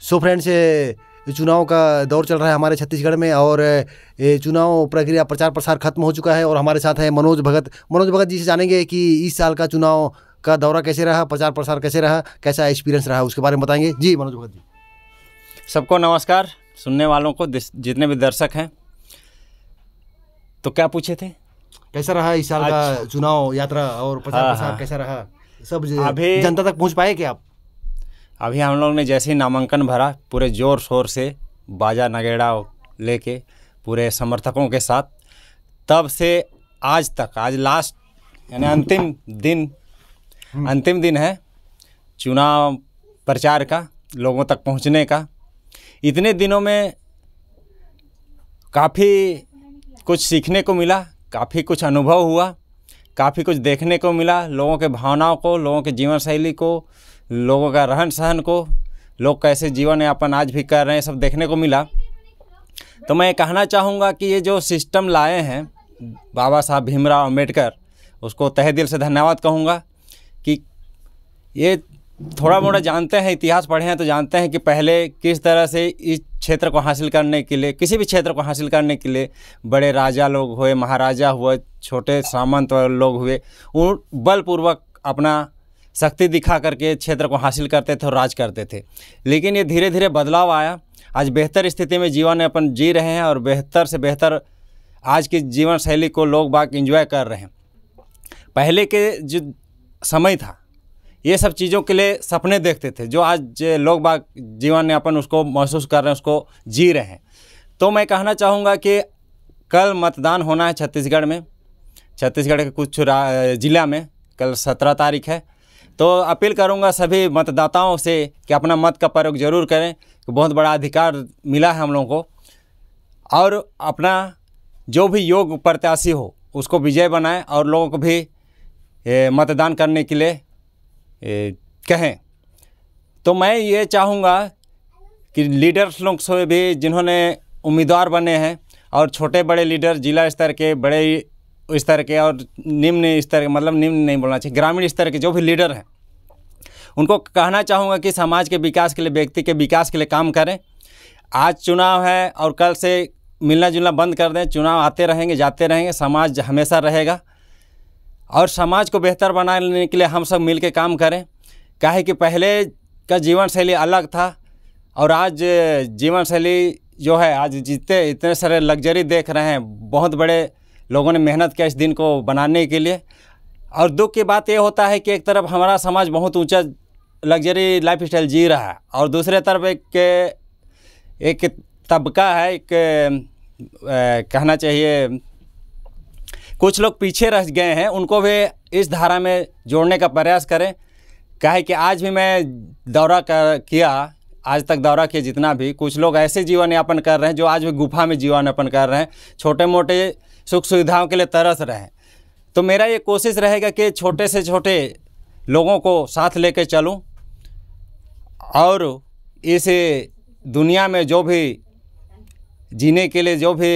So friends चुनाव का दौर चल रहा है हमारे छत्तीसगढ़ में और चुनाव प्रक्रिया प्रचार प्रसार खत्म हो चुका है और हमारे साथ है मनोज भगत मनोज भगत जी से जानेंगे कि इस साल का चुनाव का दौरा कैसे रहा प्रचार प्रसार कैसे रहा कैसा एक्सपीरियंस रहा उसके बारे में बताएंगे जी मनोज भगत जी सबको नमस्कार सुनने वालों को जितने भी दर्शक हैं तो क्या पूछे थे कैसा रहा इस साल का अच्छा। चुनाव यात्रा और प्रचार हाँ, प्रसार हाँ। कैसा रहा सब अभी जनता तक पहुंच पाए क्या आप अभी हम लोग ने जैसे ही नामांकन भरा पूरे ज़ोर शोर से बाजा नगेड़ा लेके पूरे समर्थकों के साथ तब से आज तक आज लास्ट यानी अंतिम दिन हम्म। अंतिम दिन है चुनाव प्रचार का लोगों तक पहुंचने का इतने दिनों में काफ़ी कुछ सीखने को मिला काफ़ी कुछ अनुभव हुआ काफ़ी कुछ देखने को मिला लोगों के भावनाओं को लोगों के जीवन शैली को लोगों का रहन सहन को लोग कैसे जीवन यापन आज भी कर रहे हैं सब देखने को मिला तो मैं कहना चाहूँगा कि ये जो सिस्टम लाए हैं बाबा साहब भीमराव अम्बेडकर उसको तहे दिल से धन्यवाद कहूँगा कि ये थोड़ा मोटा जानते हैं इतिहास पढ़े हैं तो जानते हैं कि पहले किस तरह से इस क्षेत्र को हासिल करने के लिए किसी भी क्षेत्र को हासिल करने के लिए बड़े राजा लोग हुए महाराजा हुए छोटे सामंत लोग हुए वो बलपूर्वक अपना शक्ति दिखा करके क्षेत्र को हासिल करते थे और राज करते थे लेकिन ये धीरे धीरे बदलाव आया आज बेहतर स्थिति में जीवन अपन जी रहे हैं और बेहतर से बेहतर आज की जीवन शैली को लोग बाग इंजॉय कर रहे हैं पहले के जो समय था ये सब चीज़ों के लिए सपने देखते थे जो आज लोग बाग जीवन यापन उसको महसूस कर रहे हैं उसको जी रहे हैं तो मैं कहना चाहूँगा कि कल मतदान होना है छत्तीसगढ़ में छत्तीसगढ़ के कुछ ज़िला में कल सत्रह तारीख है तो अपील करूंगा सभी मतदाताओं से कि अपना मत का प्रयोग जरूर करें कि बहुत बड़ा अधिकार मिला है हम लोगों को और अपना जो भी योग प्रत्याशी हो उसको विजय बनाएं और लोगों को भी मतदान करने के लिए कहें तो मैं ये चाहूँगा कि लीडर्स लोग से भी जिन्होंने उम्मीदवार बने हैं और छोटे बड़े लीडर जिला स्तर के बड़े स्तर के और निम्न स्तर के मतलब निम्न नहीं बोलना चाहिए ग्रामीण स्तर के जो भी लीडर हैं उनको कहना चाहूँगा कि समाज के विकास के लिए व्यक्ति के विकास के लिए काम करें आज चुनाव है और कल से मिलना जुलना बंद कर दें चुनाव आते रहेंगे जाते रहेंगे समाज हमेशा रहेगा और समाज को बेहतर बनाने के लिए हम सब मिल के काम करें काहे कि पहले का जीवन शैली अलग था और आज जीवन शैली जो है आज जितने इतने सारे लग्जरी देख रहे हैं बहुत बड़े लोगों ने मेहनत किया इस दिन को बनाने के लिए और दुख की बात यह होता है कि एक तरफ हमारा समाज बहुत ऊंचा लग्जरी लाइफ स्टाइल जी रहा है और दूसरे तरफ एक एक तबका है एक ए, कहना चाहिए कुछ लोग पीछे रह गए हैं उनको भी इस धारा में जोड़ने का प्रयास करें कहे कि आज भी मैं दौरा कर किया आज तक दौरा किया जितना भी कुछ लोग ऐसे जीवन यापन कर रहे हैं जो आज भी गुफा में जीवन यापन कर रहे हैं छोटे मोटे सुख सुविधाओं के लिए तरस रहे तो मेरा ये कोशिश रहेगा कि छोटे से छोटे लोगों को साथ लेके चलूं और इस दुनिया में जो भी जीने के लिए जो भी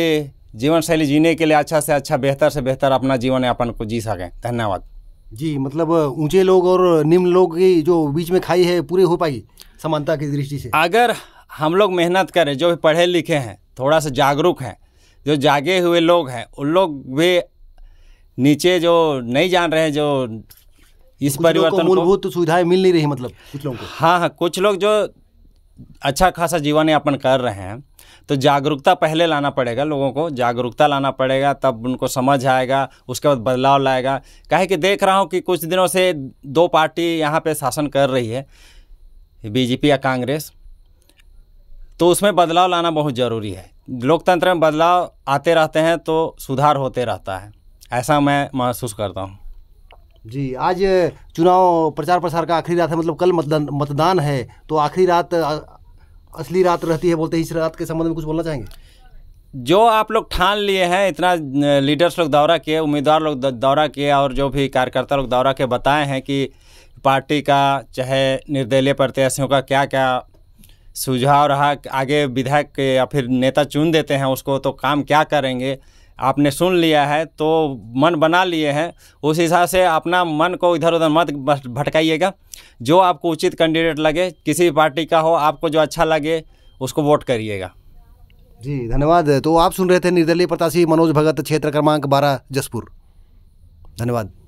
जीवन शैली जीने के लिए अच्छा से अच्छा बेहतर से बेहतर अपना जीवन यापन को जी सकें धन्यवाद जी मतलब ऊंचे लोग और निम्न लोग की जो बीच में खाई है पूरी हो पाई समानता की दृष्टि से अगर हम लोग मेहनत करें जो भी पढ़े लिखे हैं थोड़ा सा जागरूक हैं जो जागे हुए लोग हैं उन लोग भी नीचे जो नहीं जान रहे हैं जो इस परिवर्तन मूलभूत सुविधाएं मिल नहीं रही मतलब कुछ लोगों को हाँ हाँ कुछ लोग जो अच्छा खासा जीवन यापन कर रहे हैं तो जागरूकता पहले लाना पड़ेगा लोगों को जागरूकता लाना पड़ेगा तब उनको समझ आएगा उसके बाद बदलाव लाएगा कहे कि देख रहा हूँ कि कुछ दिनों से दो पार्टी यहाँ पे शासन कर रही है बीजेपी या कांग्रेस तो उसमें बदलाव लाना बहुत ज़रूरी है लोकतंत्र में बदलाव आते रहते हैं तो सुधार होते रहता है ऐसा मैं महसूस करता हूँ जी आज चुनाव प्रचार प्रसार का आखिरी रात है मतलब कल मतदान मतदान है तो आखिरी रात असली रात रहती है बोलते हैं इस रात के संबंध में कुछ बोलना चाहेंगे जो आप लोग ठान लिए हैं इतना लीडर्स लोग दौरा किए उम्मीदवार लोग दौरा किए और जो भी कार्यकर्ता लोग दौरा के बताए हैं कि पार्टी का चाहे निर्दलीय प्रत्याशियों का क्या क्या सुझाव रहा आगे विधायक या फिर नेता चुन देते हैं उसको तो काम क्या करेंगे आपने सुन लिया है तो मन बना लिए हैं उस हिसाब से अपना मन को इधर उधर मत भटकाइएगा जो आपको उचित कैंडिडेट लगे किसी पार्टी का हो आपको जो अच्छा लगे उसको वोट करिएगा जी धन्यवाद तो आप सुन रहे थे निर्दलीय प्रत्याशी मनोज भगत क्षेत्र क्रमांक बारह जसपुर धन्यवाद